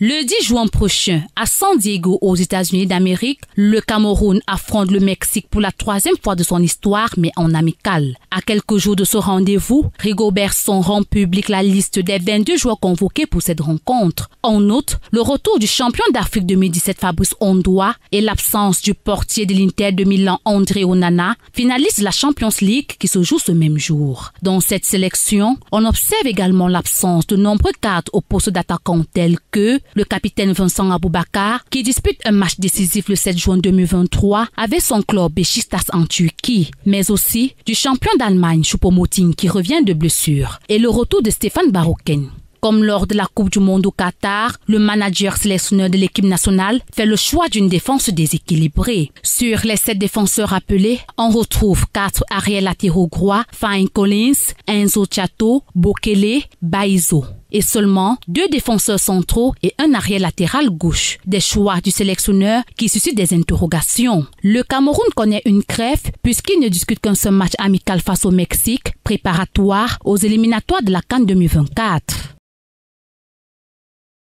Le 10 juin prochain, à San Diego, aux États-Unis d'Amérique, le Cameroun affronte le Mexique pour la troisième fois de son histoire, mais en amical. À quelques jours de ce rendez-vous, Rigobert Berson rend public la liste des 22 joueurs convoqués pour cette rencontre. En outre, le retour du champion d'Afrique 2017 Fabrice Ondoa et l'absence du portier de l'Inter de Milan André Onana finalisent la Champions League qui se joue ce même jour. Dans cette sélection, on observe également l'absence de nombreux cadres au poste d'attaquant tels que le capitaine Vincent Aboubakar qui dispute un match décisif le 7 juin 2023 avec son club Beşiktaş en Turquie, mais aussi du champion Allemagne, choupo qui revient de blessure, et le retour de Stéphane Baroken. Comme lors de la Coupe du Monde au Qatar, le manager sélectionneur de l'équipe nationale fait le choix d'une défense déséquilibrée. Sur les sept défenseurs appelés, on retrouve quatre arrières latéraux grois, Fine Collins, Enzo Chato, Bokele, Baizo et seulement deux défenseurs centraux et un arrière latéral gauche. Des choix du sélectionneur qui suscitent des interrogations. Le Cameroun connaît une crève puisqu'il ne discute qu'un seul match amical face au Mexique, préparatoire aux éliminatoires de la Cannes 2024.